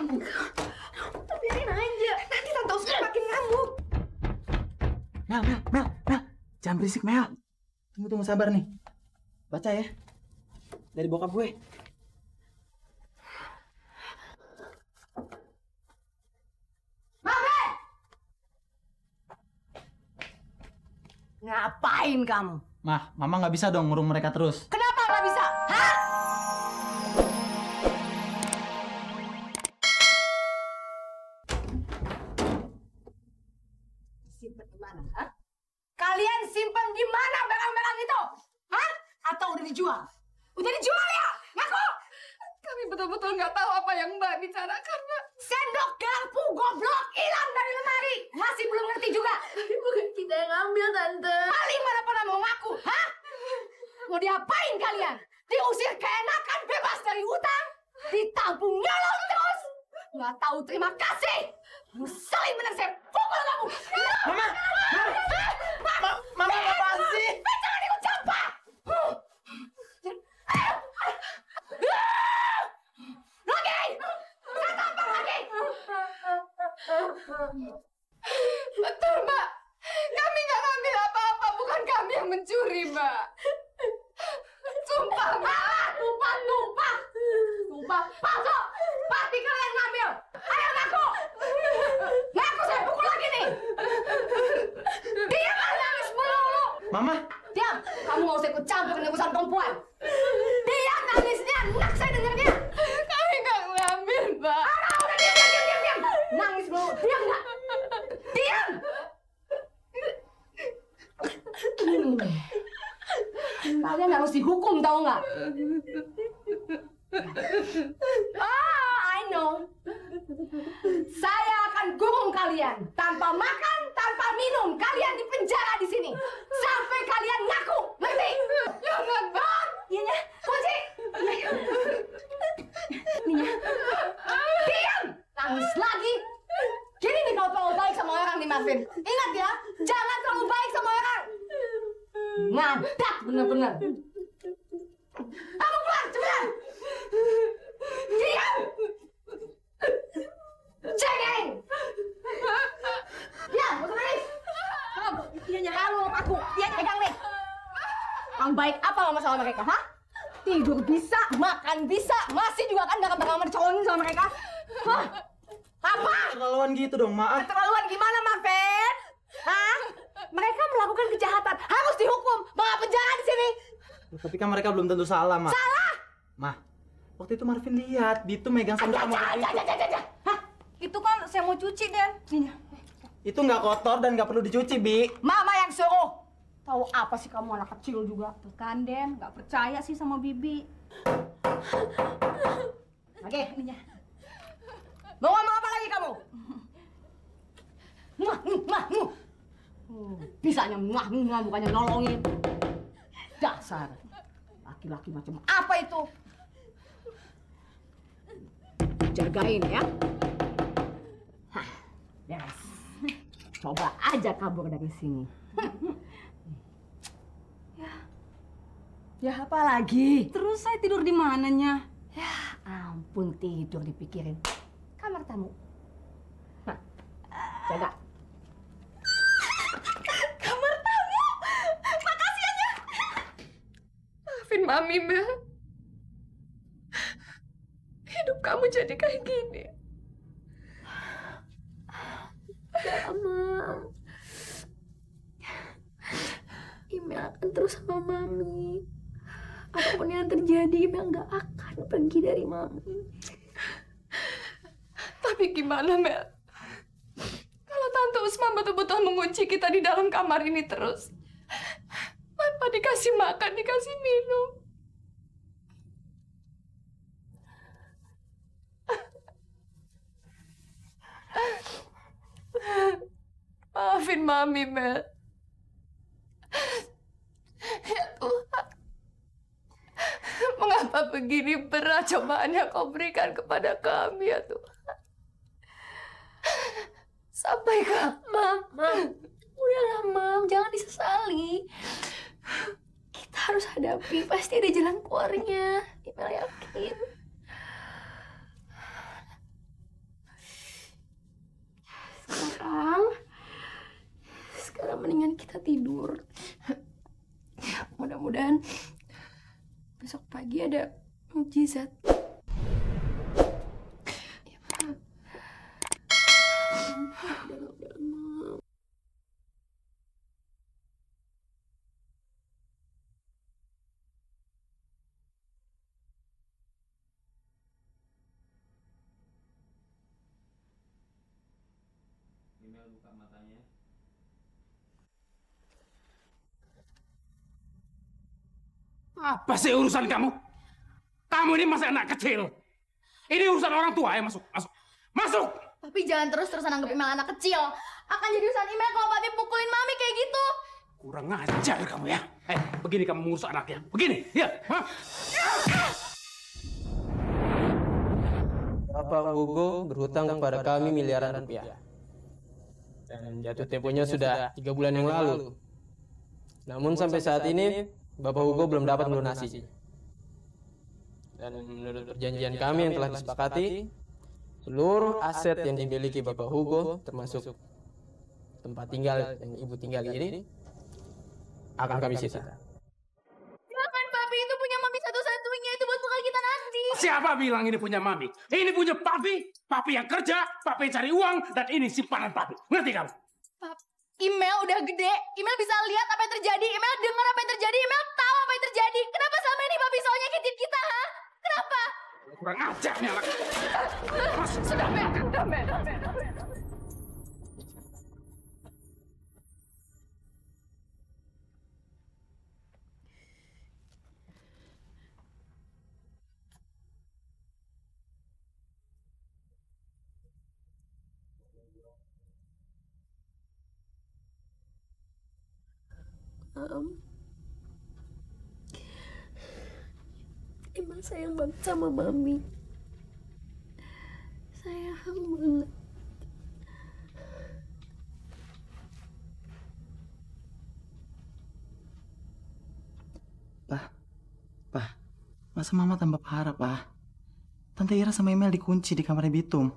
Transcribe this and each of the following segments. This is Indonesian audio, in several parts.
ngamuk. biarin aja. Nanti Tante Usus makin ngamuk. Mel, Mel, Mel, Mel. Jangan berisik, Mel. Tunggu, tunggu, sabar nih. Baca ya. Dari bokap gue. Mami! Ngapain kamu? Mah, Mama nggak bisa dong ngurung mereka terus. Kenapa? Simpen di mana? ha? Kalian simpen di mana barang-barang itu? Hah? Atau udah dijual? Udah dijual ya? Ngaku! Kami betul-betul nggak tahu apa yang Mbak bicarakan, Mbak. Sendok garpu goblok hilang dari lemari. Masih belum ngerti juga. Tapi bukan kita yang ambil Tante. Paling mana pernah mau ngaku, hah? Mau diapain kalian? Diusir keenakan bebas dari utang? Ditabung nyolong terus? Nggak tahu terima kasih! Ngeselin bener saya pukul kamu. Mama, mama, mama apa sih? Eh, jangan ikut campur. Lagi, Kata apa lagi. Betul, Mbak. Kami nggak ngambil apa-apa, bukan kami yang mencuri, Mbak. Mama? Diam! Kamu nggak usah ikut campur urusan perempuan. Dia nangisnya, enak saya dengarnya. Kami nggak ngambil, Mbak. Ara, udah diam, diam, diam, diam. Nangis lu, diam nggak? Diam! Kalian harus dihukum, tahu nggak? Oh, I know. Saya akan gurung kalian tanpa makan, tanpa minum. Kalian di Marvin. Ingat ya, jangan terlalu baik sama orang. Mantap bener-bener. Kamu keluar, cepetan. Diam. Cengeng. Ya, nyerah lu iya. sama aku, dia nyegang iya. nih. Yang baik apa sama sama mereka, ha? Tidur bisa, makan bisa, masih juga kan gak kamar-kamar sama mereka. Hah? Apa? Keterlaluan gitu dong, maaf. Keterlaluan gimana mereka melakukan kejahatan, harus dihukum. bawa penjara di sini. Tapi kan mereka belum tentu salah, Mah. Salah? Mah, waktu itu Marvin lihat itu megang sama kamu aja, aja, aja, aja. Hah? Itu kan saya mau cuci, Den. Sini. Itu nggak kotor dan nggak perlu dicuci, Bi. Mama yang suruh. Tahu apa sih kamu anak kecil juga? Tuh kan, Den, nggak percaya sih sama Bibi. Oke, ininya. Mau ngomong apa lagi kamu? Muah, muah, muah. Hmm, bisanya mah bukannya nolongin. Dasar. Laki-laki macam apa itu? Jagain ya. Hah, yes. Coba aja kabur dari sini. ya. Ya apa lagi? Terus saya tidur di mananya? Ya ampun tidur dipikirin. Kamar tamu. Hah, jaga. suami Mel. Hidup kamu jadi kayak gini. Mama, ya Imel akan terus sama Mami. Apapun yang terjadi, Imel nggak akan pergi dari Mami. Tapi gimana, Mel? Kalau Tante Usman betul-betul mengunci kita di dalam kamar ini terus, tanpa dikasih makan, dikasih minum. maafin Mami, Mel. Ya Tuhan, mengapa begini berat cobaan yang kau berikan kepada kami, ya Tuhan? Sampai kapan? Mam, udahlah, Mam. Jangan disesali. Kita harus hadapi. Pasti ada jalan keluarnya. Mel yakin. kita tidur mudah-mudahan besok pagi ada mujizat Apa sih urusan kamu? Kamu ini masih anak kecil. Ini urusan orang tua ya masuk, masuk, masuk. Tapi jangan terus-terusan anggap Imel anak kecil. Akan jadi urusan Imel kalau Papi pukulin Mami kayak gitu. Kurang ajar kamu ya. Eh, begini kamu mengurus anaknya. Begini, ya. Bapak Hugo berhutang kepada kami miliaran rupiah. Dan jatuh temponya sudah tiga bulan yang lalu. Namun sampai saat ini Bapak Hugo belum dapat melunasi. Dan menurut perjanjian kami yang telah disepakati, seluruh aset yang dimiliki Bapak Hugo, termasuk tempat tinggal yang ibu tinggal ini, akan kami sisa. Silakan papi itu punya mami satu-satunya itu buat bekal kita nanti. Siapa bilang ini punya mami? Ini punya papi. Papi yang kerja, papi yang cari uang, dan ini simpanan papi. Ngerti kamu? Papi. Email udah gede, email bisa lihat apa yang terjadi, email dengar apa yang terjadi, email tahu apa yang terjadi. Kenapa selama ini Papi Sol nyakitin kita, ha? Kenapa? Kurang ajar nih anak. Sudah, Ben. Sudah, Ben. um, emang sayang banget sama mami sayang banget Pak, Pak, masa mama tambah parah, Pak? Tante Ira sama Emil dikunci di kamarnya Bitum.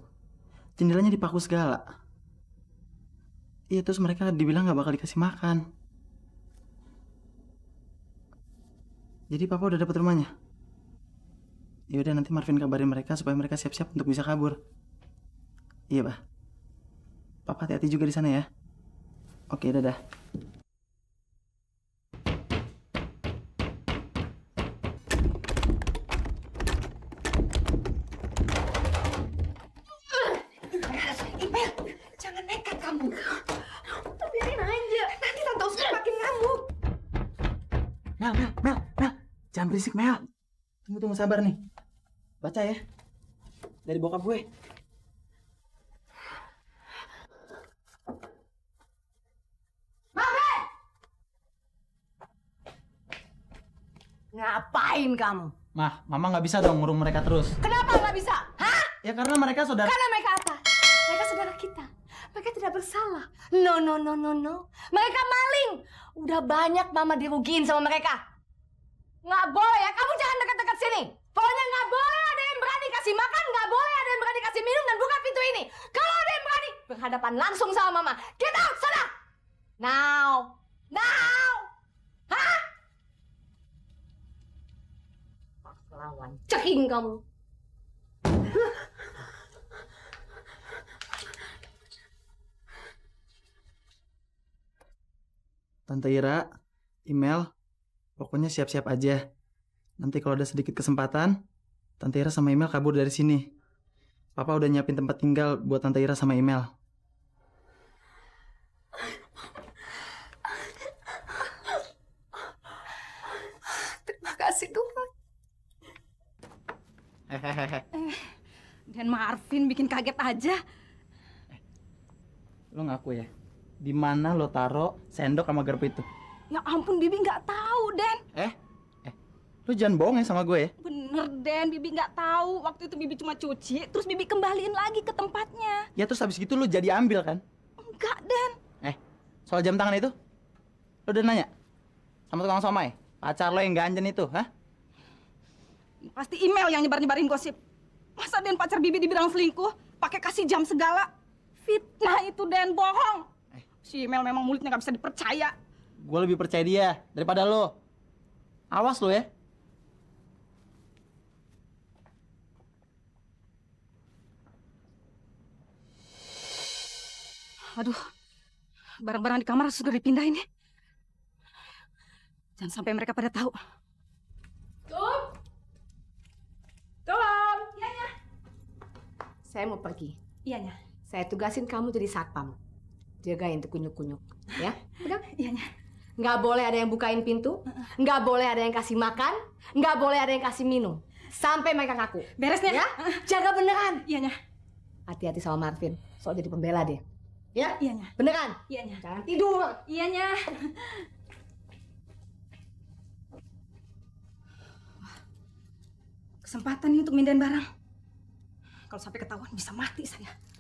Jendelanya dipaku segala. Iya, terus mereka dibilang nggak bakal dikasih makan. Jadi papa udah dapat rumahnya? Ya udah nanti Marvin kabarin mereka supaya mereka siap-siap untuk bisa kabur. Iya, Pak. Papa hati-hati juga di sana ya. Oke, dadah. Jangan berisik, Mel. Tunggu, tunggu, sabar nih. Baca ya. Dari bokap gue. Mami! Ngapain kamu? Mah, Mama nggak bisa dong ngurung mereka terus. Kenapa nggak bisa? Hah? Ya karena mereka saudara. Karena mereka apa? Mereka saudara kita. Mereka tidak bersalah. No, no, no, no, no. Mereka maling. Udah banyak Mama dirugiin sama mereka. Nggak boleh ya, kamu jangan dekat-dekat sini. Pokoknya nggak boleh ada yang berani kasih makan, nggak boleh ada yang berani kasih minum dan buka pintu ini. Kalau ada yang berani berhadapan langsung sama mama, get out sana. Now, now, hah? Pahlawan, cering kamu. Tante Ira, email Pokoknya siap-siap aja. Nanti kalau ada sedikit kesempatan, Tante Ira sama Email kabur dari sini. Papa udah nyiapin tempat tinggal buat Tante Ira sama Email. Terima kasih Tuhan. Hehehe. Eh, eh. eh, dan Marvin bikin kaget aja. Eh, lo ngaku ya, di mana lo taro sendok sama garpu itu? Ya ampun, Bibi nggak tahu. Lu jangan bohong ya sama gue ya. Bener, Den. Bibi nggak tahu. Waktu itu Bibi cuma cuci, terus Bibi kembaliin lagi ke tempatnya. Ya, terus habis gitu lu jadi ambil kan? Enggak, Den. Eh, soal jam tangan itu? Lu udah nanya? Sama tukang somai? Pacar lo yang ganjen itu, ha Pasti email yang nyebar-nyebarin gosip. Masa Den pacar Bibi dibilang selingkuh? Pakai kasih jam segala? Fitnah itu, Den. Bohong. Eh. Si email memang mulutnya nggak bisa dipercaya. Gue lebih percaya dia daripada lo. Awas lo ya. Aduh, barang-barang di kamar sudah dipindah ini. Ya. Jangan sampai mereka pada tahu. Tom! Tom! Iya, ya. Saya mau pergi. Iya, ya. Saya tugasin kamu jadi satpam. Jagain tuh kunyuk-kunyuk, ya? Udah? Iya, ya. Nggak boleh ada yang bukain pintu, nggak boleh ada yang kasih makan, nggak boleh ada yang kasih minum. Sampai mereka ngaku. Beresnya? Ya? Jaga beneran. Iya, ya. Hati-hati sama Marvin, soal jadi pembela deh. Ya? iya Nya. Beneran? Iya, Nya. Jangan tidur. Iya Nya. kesempatan ini untuk mindahin barang. Kalau sampai ketahuan bisa mati saya.